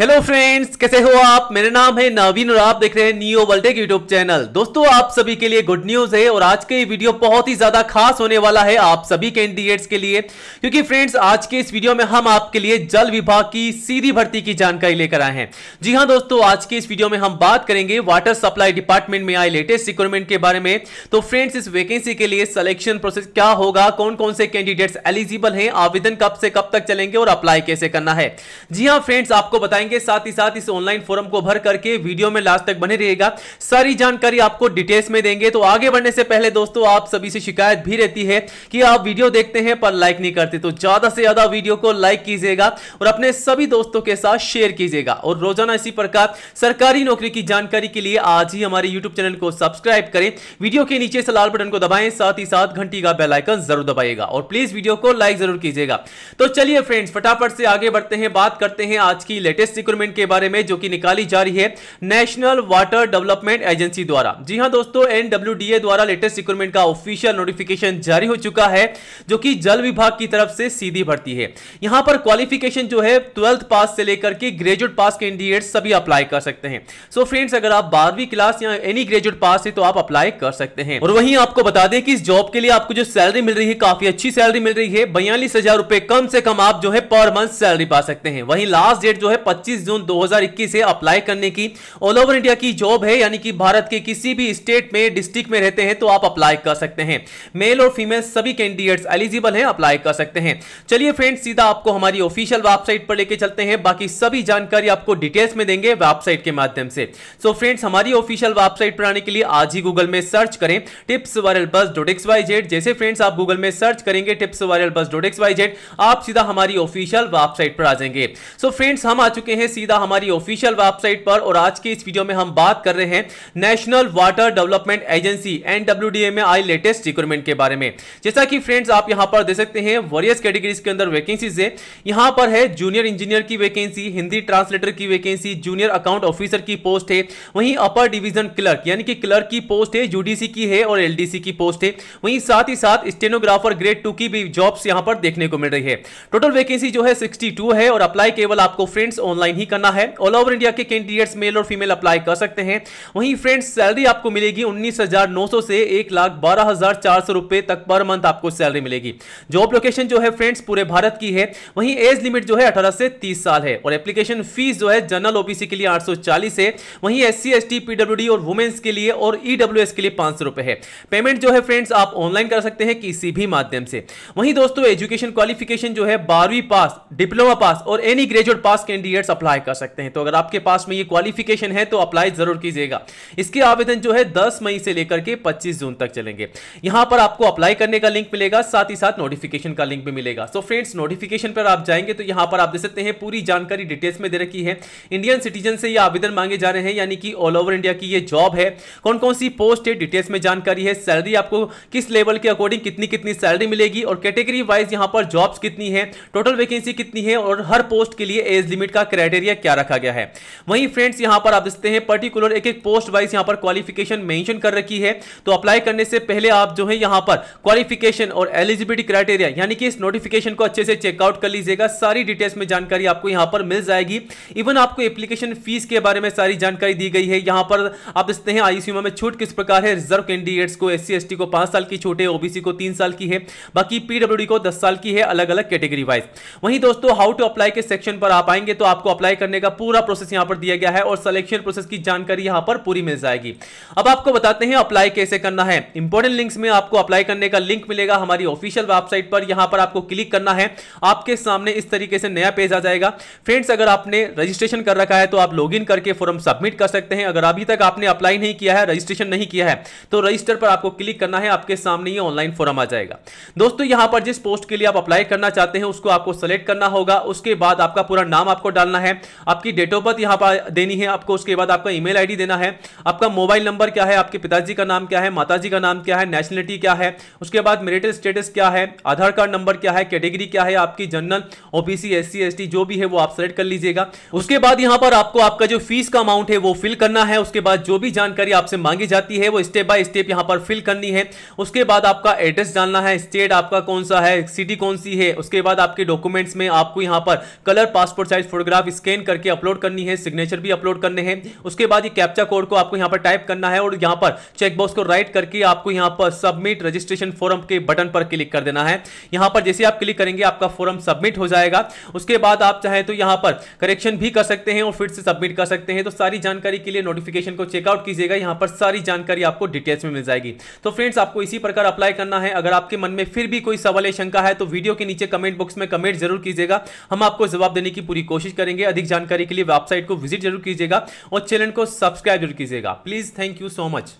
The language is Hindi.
हेलो फ्रेंड्स कैसे हो आप मेरा नाम है नवीन और आप देख रहे हैं नियो वल्टेक यूट्यूब चैनल दोस्तों आप सभी के लिए गुड न्यूज है और आज का ये वीडियो बहुत ही ज्यादा खास होने वाला है आप सभी कैंडिडेट्स के लिए क्योंकि फ्रेंड्स आज के इस वीडियो में हम आपके लिए जल विभाग की सीधी भर्ती की जानकारी लेकर आए हैं जी हाँ दोस्तों आज के इस वीडियो में हम बात करेंगे वाटर सप्लाई डिपार्टमेंट में आए लेटेस्ट रिक्वायरमेंट के बारे में तो फ्रेंड्स इस वैकेंसी के लिए सिलेक्शन प्रोसेस क्या होगा कौन कौन से कैंडिडेट्स एलिजिबल है आवेदन कब से कब तक चलेंगे और अप्लाई कैसे करना है जी हाँ फ्रेंड्स आपको बताएंगे जाएंगे साथ ही साथ इस ऑनलाइन फॉर्म को भर करके वीडियो में लास्ट तक बने रहेगा सारी जानकारी आपको डिटेल्स में देंगे तो आगे बढ़ने से पहले दोस्तों आप सभी से शिकायत भी रहती है कि आप वीडियो देखते हैं पर लाइक नहीं करते तो ज्यादा से ज्यादा वीडियो को लाइक कीजिएगा और अपने सभी दोस्तों के साथ शेयर कीजिएगा और रोजाना इसी प्रकार सरकारी नौकरी की जानकारी के लिए आज ही हमारे यूट्यूब चैनल को सब्सक्राइब करें वीडियो के नीचे से लाल बटन को दबाएं साथ ही साथ घंटी का बेलाइकन जरूर दबाएगा और प्लीज वीडियो को लाइक जरूर कीजिएगा तो चलिए फ्रेंड्स फटाफट से आगे बढ़ते हैं बात करते हैं आज की लेटेस्ट रिक्रूटमेंट के बारे में जो कि निकाली जा रही है नेशनल वाटर डेवलपमेंट एजेंसी द्वारा जी हाँ दोस्तों एनडब्ल्यूडीए द्वारा लेटेस्ट रिक्रूटमेंट का ऑफिशियल नोटिफिकेशन जारी हो चुका है जो कि जल विभाग की तरफ से सीधी भर्ती है यहां पर क्वालिफिकेशन जो है ट्वेल्थ पास से लेकर के ग्रेजुएट पास कैंडिडेट सभी अप्लाई कर सकते हैं सो so फ्रेंड्स अगर आप बारहवीं क्लास या एनी ग्रेजुएट पास है तो आप अप्लाई कर सकते हैं और वहीं आपको बता दें कि इस जॉब के लिए आपको जो सैलरी मिल रही है काफी अच्छी सैलरी मिल रही है बयालीस हजार रुपए कम से कम आप जो है पर मंथ सैलरी पा सकते हैं वहीं लास्ट डेट जो है 25 जून 2021 से अप्लाई करने की ऑल ओवर इंडिया की जॉब है यानी कि भारत के किसी भी स्टेट में डिस्ट्रिक्ट में रहते हैं तो आप अप्लाई कर सकते हैं मेल और फीमेल सभी कैंडिडेट्स एलिजिबल हैं अप्लाई कर सकते हैं चलिए फ्रेंड्स सीधा आपको हमारी ऑफिशियल वेबसाइट पर लेके चलते हैं बाकी सभी जानकारी आपको डिटेल्स में देंगे वेबसाइट के माध्यम से सो so, फ्रेंड्स हमारी ऑफिशियल वेबसाइट पर आने के लिए आज ही गूगल में सर्च करें tips viral bus dot X Y Z जैसे फ्रेंड्स आप गूगल में सर्च करेंगे tips viral bus dot X Y Z आप सीधा हमारी ऑफिशियल वेबसाइट पर आ जाएंगे सो so, फ्रेंड्स हम आ चुके चुके हैं सीधा हमारी ऑफिशियल वेबसाइट पर और आज के इस वीडियो में हम बात कर रहे हैं National Water Development Agency NWDA में आई लेटेस्ट रिक्रूटमेंट के बारे में जैसा कि फ्रेंड्स आप यहां पर देख सकते हैं वरियस कैटेगरीज के अंदर वैकेंसीज है यहां पर है जूनियर इंजीनियर की वैकेंसी हिंदी ट्रांसलेटर की वैकेंसी जूनियर अकाउंट ऑफिसर की पोस्ट है वहीं अपर डिवीजन क्लर्क यानी कि क्लर्क की पोस्ट है यूडीसी की है और एलडीसी की पोस्ट है वहीं साथ ही साथ स्टेनोग्राफर ग्रेड टू की भी जॉब्स यहां पर देखने को मिल रही है टोटल वैकेंसी जो है सिक्सटी है और अप्लाई केवल आपको फ्रेंड्स ऑनलाइन ऑनलाइन ही करना है ऑल ओवर इंडिया के कैंडिडेट्स मेल और फीमेल अप्लाई कर सकते हैं वहीं फ्रेंड्स सैलरी आपको मिलेगी उन्नीस से एक लाख बारह हजार चार सौ रुपए तक पर मंथ आपको सैलरी मिलेगी जॉब लोकेशन जो है फ्रेंड्स पूरे भारत की है वहीं एज लिमिट जो है अठारह से तीस साल है और एप्लीकेशन फीस जो है जनरल ओबीसी के लिए आठ है वहीं S C S T PWD और वुमेन्स के लिए और ईडब्ल्यू के लिए पांच सौ है पेमेंट जो है फ्रेंड्स आप ऑनलाइन कर सकते हैं किसी भी माध्यम से वहीं दोस्तों एजुकेशन क्वालिफिकेशन जो है बारहवीं पास डिप्लोमा पास और any graduate pass candidates apply कर सकते हैं तो अगर आपके पास में ये क्वालिफिकेशन है तो अप्लाई जरूर कीजिएगा इसके आवेदन जो है दस मई से लेकर के पच्चीस जून तक चलेंगे यहां पर आपको अप्लाई करने का लिंक मिलेगा साथ ही साथ नोटिफिकेशन का लिंक भी मिलेगा सो फ्रेंड्स नोटिफिकेशन पर आप जाएंगे तो यहां पर आप देख सकते हैं पूरी जानकारी डिटेल्स में दे रखी है इंडियन सिटीजन से यह आवेदन मांगे जा रहे हैं यानी कि ऑल ओवर इंडिया की यह जॉब है कौन कौन सी पोस्ट है डिटेल्स में जानकारी है सैलरी आपको किस लेवल के अकॉर्डिंग कितनी कितनी सैलरी मिलेगी और कैटेगरी वाइज यहां पर जॉब्स कितनी है टोटल वैकेंसी कितनी है और हर पोस्ट के लिए एज लिमिट का क्राइटेरिया क्या रखा गया है वहीं फ्रेंड्स यहां पर आप देखते हैं पर्टिकुलर एक एक पोस्ट वाइज यहां पर क्वालिफिकेशन मेंशन कर रखी है तो अप्लाई करने से पहले आप जो है यहां पर क्वालिफिकेशन और एलिजिबिलिटी क्राइटेरिया यानी कि इस नोटिफिकेशन को अच्छे से चेकआउट कर लीजिएगा सारी डिटेल्स में जानकारी आपको यहां पर मिल जाएगी इवन आपको एप्लीकेशन फीस के बारे में सारी जानकारी दी गई है यहां पर आप देखते हैं आई में छूट किस प्रकार है रिजर्व कैंडिडेट्स को एस सी को पांच साल की छूट है ओबीसी को तीन साल की है बाकी पीडब्ल्यू को दस साल की है अलग अलग कैटेगरी वाइज वहीं दोस्तों हाउ टू अप्लाई के सेक्शन पर आप आएंगे तो आपको अप्लाई करने का पूरा प्रोसेस यहां पर दिया गया है और सिलेक्शन प्रोसेस की जानकारी यहां पर पूरी मिल जाएगी अब आपको बताते हैं अप्लाई कैसे करना है इंपोर्टेंट लिंक्स में आपको अप्लाई करने का लिंक मिलेगा हमारी ऑफिशियल वेबसाइट पर यहां पर आपको क्लिक करना है आपके सामने इस तरीके से नया पेज आ जाएगा फ्रेंड्स अगर आपने रजिस्ट्रेशन कर रखा है तो आप लॉग करके फॉर्म सबमिट कर सकते हैं अगर अभी तक आपने अप्लाई नहीं किया है रजिस्ट्रेशन नहीं किया है तो रजिस्टर पर आपको क्लिक करना है आपके सामने ये ऑनलाइन फॉर्म आ जाएगा दोस्तों यहां पर जिस पोस्ट के लिए आप अप्लाई करना चाहते हैं उसको आपको सेलेक्ट करना होगा उसके बाद आपका पूरा नाम आपको डालना करना है आपकी डेट ऑफ बर्थ यहाँ पर देनी है आपको उसके बाद आपका ईमेल आईडी देना है आपका मोबाइल नंबर क्या है आपके पिताजी का नाम क्या है माताजी का नाम क्या है नेशनलिटी क्या है उसके बाद मेरिटल स्टेटस क्या है आधार कार्ड नंबर क्या है कैटेगरी क्या है आपकी जनरल ओबीसी एस एसटी जो भी है वो आप सेलेक्ट कर लीजिएगा उसके बाद यहाँ पर आपको आपका जो फीस का अमाउंट है वो फिल करना है उसके बाद जो भी जानकारी आपसे मांगी जाती है वो स्टेप बाय स्टेप यहाँ पर फिल करनी है उसके बाद आपका एड्रेस जानना है स्टेट आपका कौन सा है सिटी कौन सी है उसके बाद आपके डॉक्यूमेंट्स में आपको यहाँ पर colour passport size photograph scan करके अपलोड करनी है सिग्नेचर भी अपलोड करने हैं उसके बाद ये कैप्चा कोड को आपको यहाँ पर टाइप करना है और यहाँ पर चेकबॉक्स को राइट करके आपको यहाँ पर सबमिट रजिस्ट्रेशन फॉरम के बटन पर क्लिक कर देना है यहाँ पर जैसे आप क्लिक करेंगे आपका फॉरम सबमिट हो जाएगा उसके बाद आप चाहें तो यहाँ पर करेक्शन भी कर सकते हैं और फिर से सबमिट कर सकते हैं तो सारी जानकारी के लिए नोटिफिकेशन को चेकआउट कीजिएगा यहाँ पर सारी जानकारी आपको डिटेल्स में मिल जाएगी तो फ्रेंड्स आपको इसी प्रकार अप्लाई करना है अगर आपके मन में फिर भी कोई सवाल या शंका है तो वीडियो के नीचे कमेंट बॉक्स में कमेंट जरूर कीजिएगा हम आपको जवाब देने की पूरी कोशिश करेंगे करेंगे अधिक जानकारी के लिए वेबसाइट को विजिट जरूर कीजिएगा और चैनल को सब्सक्राइब जरूर कीजिएगा please thank you so much